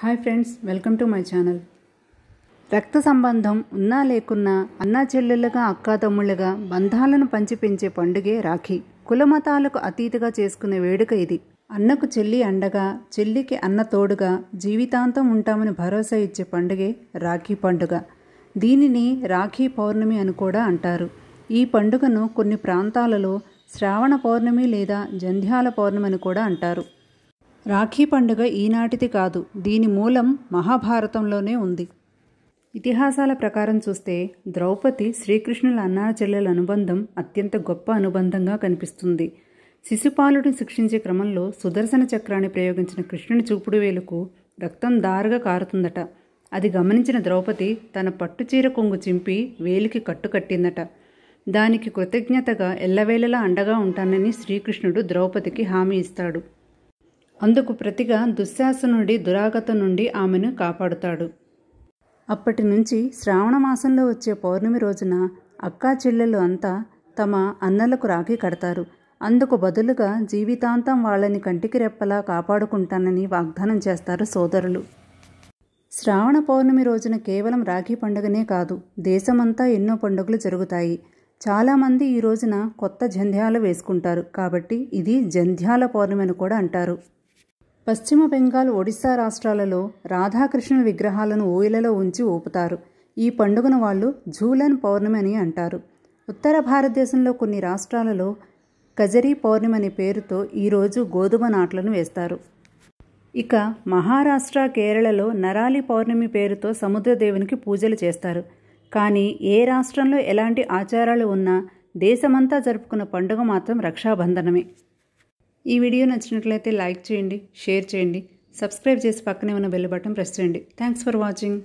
hi friends welcome to my channel రక్త సంబంధం ఉన్నా లేకున్నా అన్నా చెల్లెలుగా అక్కా తమ్ముళ్ళుగా బంధాలను పంచిపెంచే పండుగే రాఖీ కులమతాలకు అతీతగా చేసుకునే వేడుక ఇది అన్నకు చెల్లి అండగా చెల్లికి అన్న తోడుగా జీవితాంతం ఉంటామని భరోసా ఇచ్చే పండుగే రాఖీ పండుగ దీనిని రాఖీ పౌర్ణమి అని కూడా అంటారు ఈ పండుగను కొన్ని ప్రాంతాలలో శ్రావణ పౌర్ణమి లేదా జంధ్యాల పౌర్ణమి అని కూడా అంటారు రాఖీ పండుగ ఈనాటిది కాదు దీని మూలం మహాభారతంలోనే ఉంది ఇతిహాసాల ప్రకారం చూస్తే ద్రౌపది శ్రీకృష్ణుల అన్నా చెల్లెల అనుబంధం అత్యంత గొప్ప అనుబంధంగా కనిపిస్తుంది శిశుపాలుడిని శిక్షించే క్రమంలో సుదర్శన చక్రాన్ని ప్రయోగించిన కృష్ణుని చూపుడు వేలుకు రక్తం దారుగా కారుతుందట అది గమనించిన ద్రౌపది తన పట్టుచీర కొంగు చింపి వేలికి కట్టుకట్టిందట దానికి కృతజ్ఞతగా ఎల్లవేళలా అండగా ఉంటానని శ్రీకృష్ణుడు ద్రౌపదికి హామీ ఇస్తాడు అందుకు ప్రతిగా దుశ్శాసనుడి దురాగత నుండి ఆమెను కాపాడుతాడు అప్పటి నుంచి శ్రావణ మాసంలో వచ్చే పౌర్ణమి రోజున అక్కా చెల్లెలు అంతా తమ అన్నలకు రాఖీ కడతారు అందుకు బదులుగా జీవితాంతం వాళ్ళని కంటికి రెప్పలా కాపాడుకుంటానని వాగ్దానం చేస్తారు సోదరులు శ్రావణ పౌర్ణమి రోజున కేవలం రాఖీ పండుగనే కాదు దేశమంతా ఎన్నో పండుగలు జరుగుతాయి చాలామంది ఈ రోజున కొత్త జంధ్యాలు వేసుకుంటారు కాబట్టి ఇది జంధ్యాల పౌర్ణమి అని కూడా అంటారు పశ్చిమ బెంగాల్ ఒడిశా రాష్ట్రాలలో రాధాకృష్ణుల విగ్రహాలను ఊయలలో ఉంచి ఊపుతారు ఈ పండుగను వాళ్ళు జూలన్ పౌర్ణమి అని అంటారు ఉత్తర భారతదేశంలో కొన్ని రాష్ట్రాలలో కజరీ పౌర్ణమి అనే పేరుతో ఈరోజు గోధుమ నాట్లను వేస్తారు ఇక మహారాష్ట్ర కేరళలో నరాలి పౌర్ణమి పేరుతో సముద్రదేవునికి పూజలు చేస్తారు కానీ ఏ రాష్ట్రంలో ఎలాంటి ఆచారాలు ఉన్నా దేశమంతా జరుపుకున్న పండుగ మాత్రం రక్షాబంధనమే ఈ వీడియో నచ్చినట్లయితే లైక్ చేయండి షేర్ చేయండి సబ్స్క్రైబ్ చేసి పక్కనే ఉన్న బెల్ బటన్ ప్రెస్ చేయండి థ్యాంక్స్ ఫర్ వాచింగ్